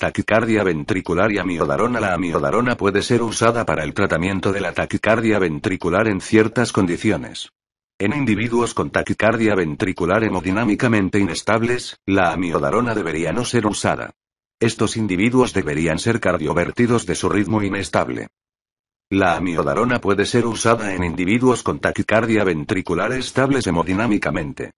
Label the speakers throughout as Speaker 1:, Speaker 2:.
Speaker 1: Taquicardia ventricular y amiodarona. La amiodarona puede ser usada para el tratamiento de la taquicardia ventricular en ciertas condiciones. En individuos con taquicardia ventricular hemodinámicamente inestables, la amiodarona debería no ser usada. Estos individuos deberían ser cardiovertidos de su ritmo inestable. La amiodarona puede ser usada en individuos con taquicardia ventricular estables hemodinámicamente.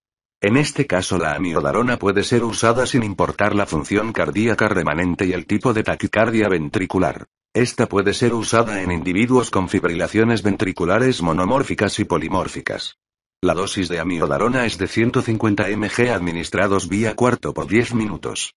Speaker 1: En este caso la amiodarona puede ser usada sin importar la función cardíaca remanente y el tipo de taquicardia ventricular. Esta puede ser usada en individuos con fibrilaciones ventriculares monomórficas y polimórficas. La dosis de amiodarona es de 150 mg administrados vía cuarto por 10 minutos.